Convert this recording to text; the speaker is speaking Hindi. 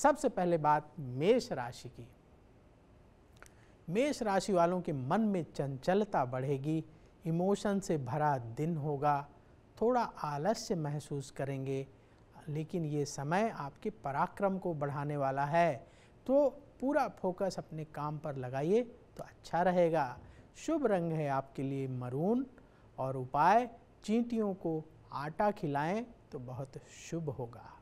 सबसे पहले बात मेष राशि की मेष राशि वालों के मन में चंचलता बढ़ेगी इमोशन से भरा दिन होगा थोड़ा आलस्य महसूस करेंगे लेकिन ये समय आपके पराक्रम को बढ़ाने वाला है तो पूरा फोकस अपने काम पर लगाइए तो अच्छा रहेगा शुभ रंग है आपके लिए मरून और उपाय चींटियों को आटा खिलाएं तो बहुत शुभ होगा